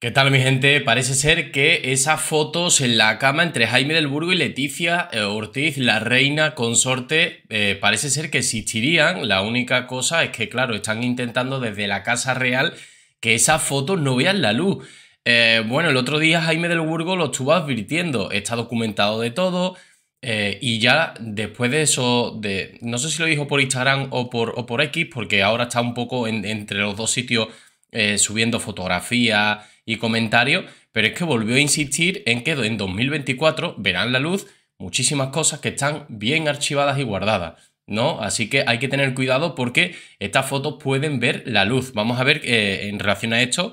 ¿Qué tal mi gente? Parece ser que esas fotos en la cama entre Jaime del Burgo y Leticia eh, Ortiz, la reina consorte, eh, parece ser que existirían. La única cosa es que, claro, están intentando desde la Casa Real que esas fotos no vean la luz. Eh, bueno, el otro día Jaime del Burgo lo estuvo advirtiendo, está documentado de todo y ya después de eso, de, no sé si lo dijo por Instagram o por, o por X, porque ahora está un poco entre los dos sitios eh, subiendo fotografías y comentarios, pero es que volvió a insistir en que en 2024 verán la luz muchísimas cosas que están bien archivadas y guardadas. ¿No? Así que hay que tener cuidado porque estas fotos pueden ver la luz. Vamos a ver eh, en relación a esto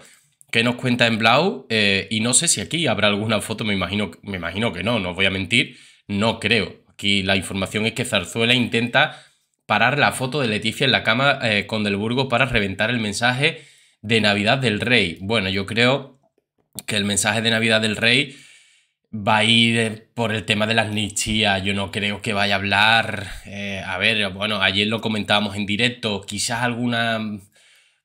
qué nos cuenta en Blau. Eh, y no sé si aquí habrá alguna foto, me imagino, me imagino que no, no os voy a mentir, no creo. Aquí la información es que Zarzuela intenta parar la foto de Leticia en la cama con Del Burgo para reventar el mensaje de Navidad del Rey. Bueno, yo creo que el mensaje de Navidad del Rey va a ir por el tema de la nichías. Yo no creo que vaya a hablar. Eh, a ver, bueno, ayer lo comentábamos en directo. Quizás alguna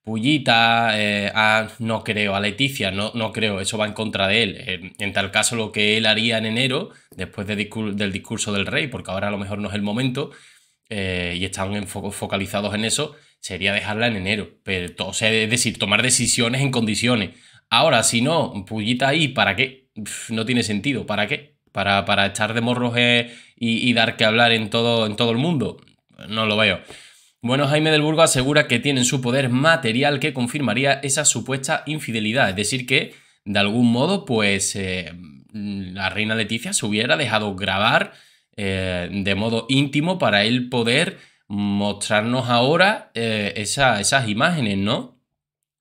pullita eh, a, ah, no creo, a Leticia, no, no creo, eso va en contra de él. Eh, en tal caso, lo que él haría en enero, después del discurso del rey, porque ahora a lo mejor no es el momento, eh, y están focalizados en eso, sería dejarla en enero. Pero, es decir, tomar decisiones en condiciones. Ahora, si no, pullita ahí, ¿para qué? no tiene sentido, ¿para qué? Para, para echar de morros eh, y, dar que hablar en todo, en todo el mundo. No lo veo. Bueno, Jaime del Burgo asegura que tienen su poder material que confirmaría esa supuesta infidelidad. Es decir, que de algún modo, pues eh, la reina Leticia se hubiera dejado grabar eh, de modo íntimo para él poder mostrarnos ahora eh, esas imágenes, ¿no?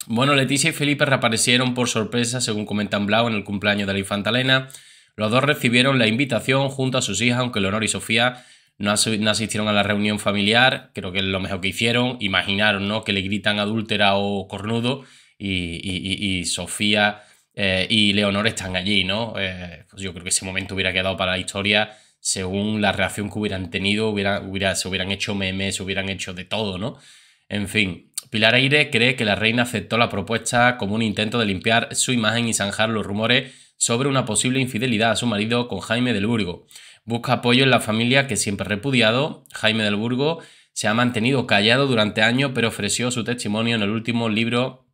Bueno, Leticia y Felipe reaparecieron por sorpresa, según comentan Blau, en el cumpleaños de la infanta Elena. Los dos recibieron la invitación junto a sus hijas, aunque Leonor y Sofía no, asistieron a la reunión familiar. Creo que es lo mejor que hicieron. Imaginaron, ¿no? Que le gritan adúltera o cornudo y, Sofía eh, y Leonor están allí, ¿no? pues yo creo que ese momento hubiera quedado para la historia según la reacción que hubieran tenido, hubiera, se hubieran hecho memes, se hubieran hecho de todo, ¿no? En fin, Pilar Aire cree que la reina aceptó la propuesta como un intento de limpiar su imagen y zanjar los rumores sobre una posible infidelidad a su marido con Jaime del Burgo. Busca apoyo en la familia que siempre ha repudiado. Jaime del Burgo se ha mantenido callado durante años, pero ofreció su testimonio en el último libro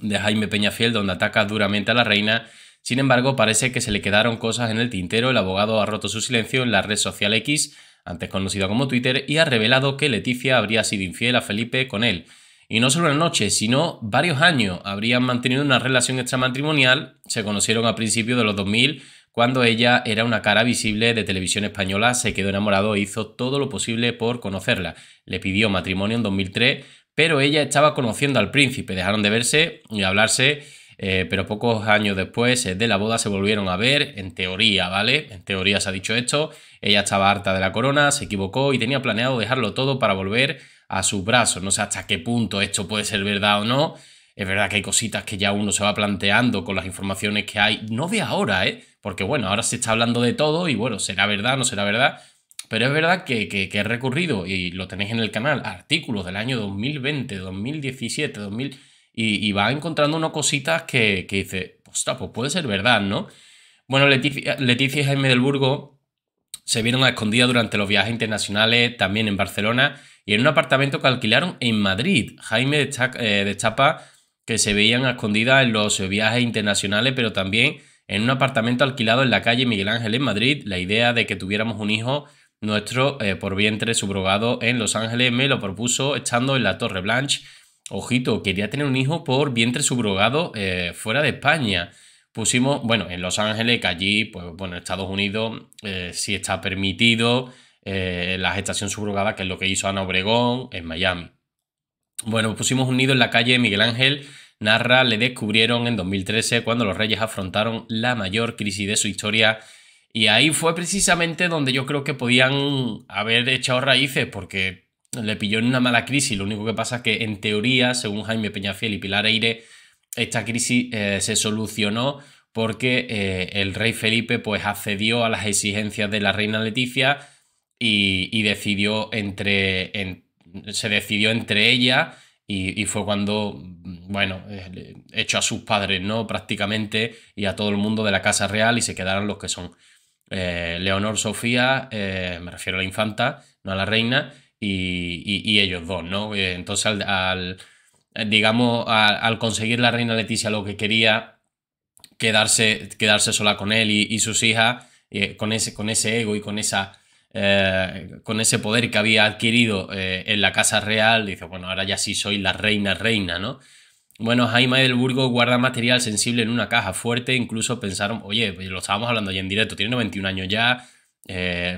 de Jaime Peñafiel, donde ataca duramente a la reina sin embargo, parece que se le quedaron cosas en el tintero. El abogado ha roto su silencio en la red social X, antes conocida como Twitter, y ha revelado que Leticia habría sido infiel a Felipe con él. Y no solo la noche, sino varios años. Habrían mantenido una relación extramatrimonial, se conocieron a principios de los 2000, cuando ella era una cara visible de televisión española, se quedó enamorado e hizo todo lo posible por conocerla. Le pidió matrimonio en 2003, pero ella estaba conociendo al príncipe, dejaron de verse y hablarse eh, pero pocos años después eh, de la boda se volvieron a ver, en teoría, ¿vale? En teoría se ha dicho esto, ella estaba harta de la corona, se equivocó y tenía planeado dejarlo todo para volver a sus brazos, no sé hasta qué punto esto puede ser verdad o no, es verdad que hay cositas que ya uno se va planteando con las informaciones que hay, no de ahora, ¿eh? Porque bueno, ahora se está hablando de todo y bueno, será verdad, no será verdad, pero es verdad que, he recurrido, y lo tenéis en el canal, artículos del año 2020, 2017, 2000 y, va encontrando unas cositas que, que dice, ostras, pues puede ser verdad, ¿no? Bueno, Leticia, y Jaime del Burgo se vieron a escondidas durante los viajes internacionales, también en Barcelona, y en un apartamento que alquilaron en Madrid. Jaime de chapa eh, que se veían a escondidas en los viajes internacionales, pero también en un apartamento alquilado en la calle Miguel Ángel en Madrid. La idea de que tuviéramos un hijo nuestro eh, por vientre subrogado en Los Ángeles me lo propuso estando en la Torre Blanche Ojito, quería tener un hijo por vientre subrogado eh, fuera de España. Pusimos, bueno, en Los Ángeles, que allí, pues bueno, Estados Unidos eh, sí está permitido eh, la gestación subrogada, que es lo que hizo Ana Obregón en Miami. Bueno, pusimos un nido en la calle Miguel Ángel. Narra le descubrieron en 2013 cuando los reyes afrontaron la mayor crisis de su historia. Y ahí fue precisamente donde yo creo que podían haber echado raíces, porque le pilló en una mala crisis. Lo único que pasa es que, en teoría, según Jaime Peñafiel y Pilar Aire, esta crisis eh, se solucionó porque eh, el rey Felipe pues, accedió a las exigencias de la reina Leticia y, decidió entre, se decidió entre ella y, fue cuando, bueno, ...hecho eh, a sus padres, ¿no? Prácticamente y a todo el mundo de la Casa Real y se quedaron los que son. Leonor Sofía, me refiero a la infanta, no a la reina, y, ellos dos, ¿no? Eh, entonces, al, eh, digamos, al, conseguir la reina Leticia lo que quería, quedarse, quedarse sola con él y, sus hijas, eh, con, ese, con ese ego y con esa... con ese poder que había adquirido en la Casa Real, dice, bueno, ahora ya sí soy la reina, reina, ¿no? Bueno, Jaime del Burgo guarda material sensible en una caja fuerte, incluso pensaron, oye, pues lo estábamos hablando ya en directo, tiene 91 años ya, eh,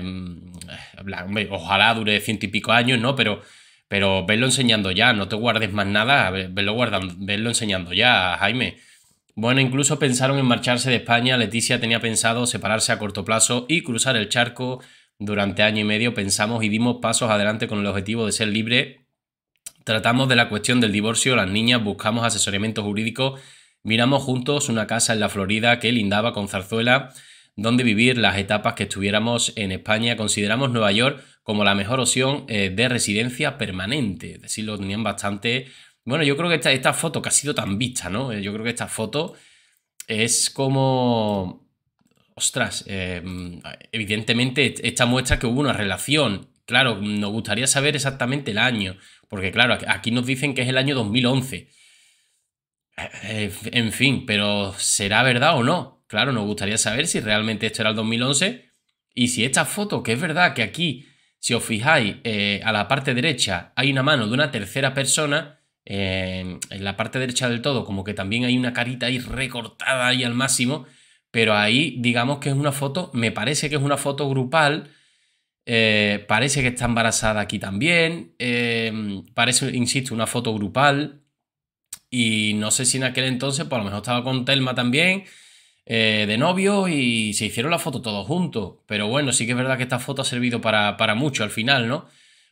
ojalá dure ciento y pico años, ¿no? Pero, pero verlo enseñando ya, no te guardes más nada, verlo, enseñando ya, Jaime. Bueno, incluso pensaron en marcharse de España. Leticia tenía pensado separarse a corto plazo y cruzar el charco. Durante año y medio pensamos y dimos pasos adelante con el objetivo de ser libre. Tratamos de la cuestión del divorcio, las niñas, buscamos asesoramiento jurídico, miramos juntos una casa en la Florida que lindaba con Zarzuela donde vivir las etapas que estuviéramos en España. Consideramos Nueva York como la mejor opción eh, de residencia permanente. Es decir, lo tenían bastante... Bueno, yo creo que esta, foto que ha sido tan vista, ¿no? Eh, yo creo que esta foto es como... Ostras, eh, evidentemente esta muestra que hubo una relación. Claro, nos gustaría saber exactamente el año, porque claro, aquí nos dicen que es el año 2011. En fin, pero ¿será verdad o no? Claro, nos gustaría saber si realmente esto era el 2011 y si esta foto, que es verdad que aquí, si os fijáis, eh, a la parte derecha hay una mano de una tercera persona, en la parte derecha del todo como que también hay una carita ahí recortada ahí al máximo, pero ahí digamos que es una foto, me parece que es una foto grupal, eh, parece que está embarazada aquí también, eh, parece, insisto, una foto grupal, y no sé si en aquel entonces, pues a lo mejor estaba con Telma también, eh, de novio y se hicieron la foto todos juntos. Pero bueno, sí que es verdad que esta foto ha servido para, para mucho al final, ¿no?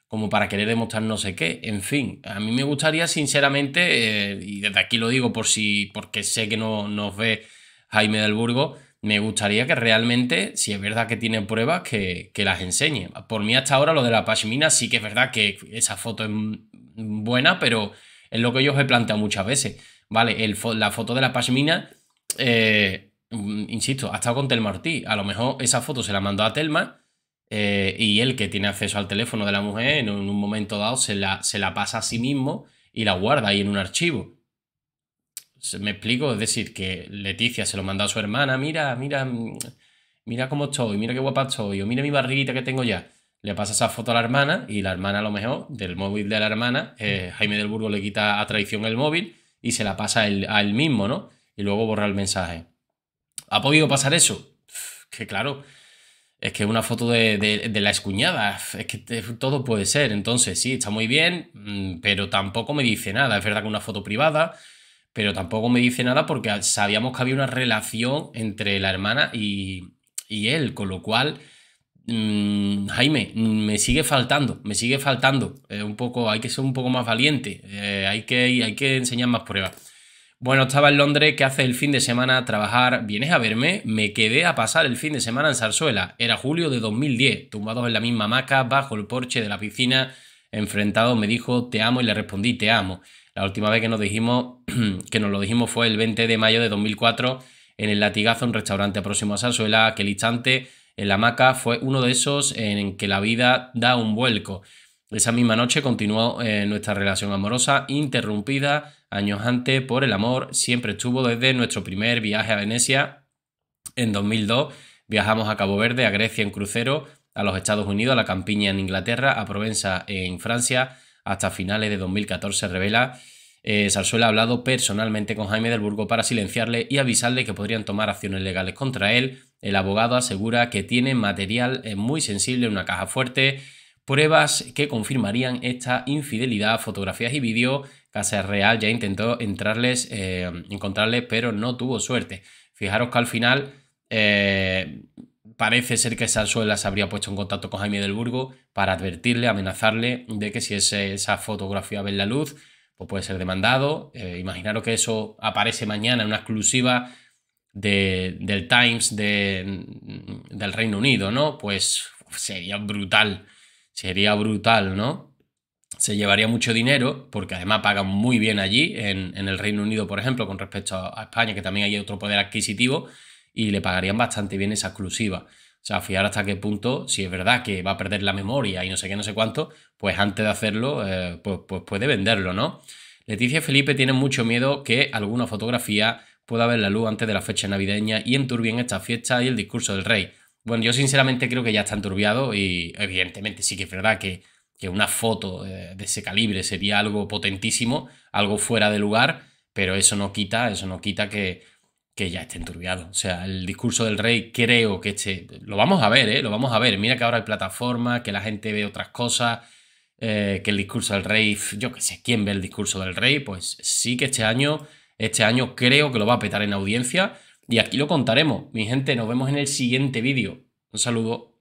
Como para querer demostrar no sé qué. En fin, a mí me gustaría sinceramente, eh, y desde aquí lo digo por si, porque sé que no nos ve Jaime del Burgo, me gustaría que realmente, si es verdad que tiene pruebas, que, que, las enseñe. Por mí hasta ahora lo de la pashmina sí que es verdad que esa foto es buena, pero es lo que yo os he planteado muchas veces. Vale, el, la foto de la pashmina eh, Mm, insisto, ha estado con Telma Ortiz. A lo mejor esa foto se la mandó a Telma eh, y él que tiene acceso al teléfono de la mujer en un momento dado se la, se la pasa a sí mismo y la guarda ahí en un archivo. Me explico, es decir, que Leticia se lo mandó a su hermana, mira, mira, mm, mira cómo estoy, mira qué guapa estoy, o mira mi barriguita que tengo ya. Le pasa esa foto a la hermana y la hermana a lo mejor, del móvil de la hermana, eh, mm. Jaime del Burgo le quita a traición el móvil y se la pasa a a él mismo, ¿no? Y luego borra el mensaje. ¿Ha podido pasar eso? Que claro, es que una foto de, la escuñada, es que todo puede ser. Entonces, sí, está muy bien, mm, pero tampoco me dice nada. Es verdad que una foto privada, pero tampoco me dice nada porque sabíamos que había una relación entre la hermana y, él, con lo cual... Mm, Jaime, me sigue faltando, me sigue faltando. un poco, hay que ser un poco más valiente, eh, hay, que, hay que enseñar más pruebas. Bueno, estaba en Londres, que hace el fin de semana? Trabajar, ¿vienes a verme? Me quedé a pasar el fin de semana en Sarsuela. Era julio de 2010, tumbados en la misma hamaca, bajo el porche de la piscina, enfrentados, me dijo, te amo y le respondí, te amo. La última vez que nos, dijimos, que nos lo dijimos fue el 20 de mayo de 2004 en el Latigazo, un restaurante próximo a Sarsuela. Aquel instante en la hamaca fue uno de esos en que la vida da un vuelco. Esa misma noche continuó eh, nuestra relación amorosa interrumpida años antes por el amor. Siempre estuvo desde nuestro primer viaje a Venecia en 2002. Viajamos a Cabo Verde, a Grecia en crucero, a los Estados Unidos, a la campiña en Inglaterra, a Provenza en Francia, hasta finales de 2014 revela. Eh, ha hablado personalmente con Jaime del Burgo para silenciarle y avisarle que podrían tomar acciones legales contra él. El abogado asegura que tiene material eh, muy sensible una caja fuerte pruebas que confirmarían esta infidelidad, fotografías y vídeos. Casa Real ya intentó entrarles, eh, encontrarles, pero no tuvo suerte. Fijaros que al final eh, parece ser que Salsuela se habría puesto en contacto con Jaime del Burgo para advertirle, amenazarle de que si esa fotografía ve la luz, pues puede ser demandado. Eh, imaginaros que eso aparece mañana en una exclusiva del Times del Reino Unido, ¿no? Pues sería brutal Sería brutal, ¿no? Se llevaría mucho dinero, porque además pagan muy bien allí, en, el Reino Unido, por ejemplo, con respecto a, España, que también hay otro poder adquisitivo, y le pagarían bastante bien esa exclusiva. O sea, fijar hasta qué punto, si es verdad que va a perder la memoria y no sé qué, no sé cuánto, pues antes de hacerlo, eh, pues, pues, puede venderlo, ¿no? Leticia y Felipe tienen mucho miedo que alguna fotografía pueda ver la luz antes de la fecha navideña y enturbien esta fiesta y el discurso del rey. Bueno, yo sinceramente creo que ya está enturbiado y evidentemente sí que es verdad que, una foto eh, de, ese calibre sería algo potentísimo, algo fuera de lugar, pero eso no quita, eso no quita que, que ya esté enturbiado. O sea, el discurso del rey creo que este... Lo vamos a ver, ¿eh? Lo vamos a ver. Mira que ahora hay plataformas, que la gente ve otras cosas, eh, que el discurso del rey, yo qué sé, ¿quién ve el discurso del rey? Pues sí que este año, este año creo que lo va a petar en audiencia y aquí lo contaremos. Mi gente, nos vemos en el siguiente vídeo. Un saludo.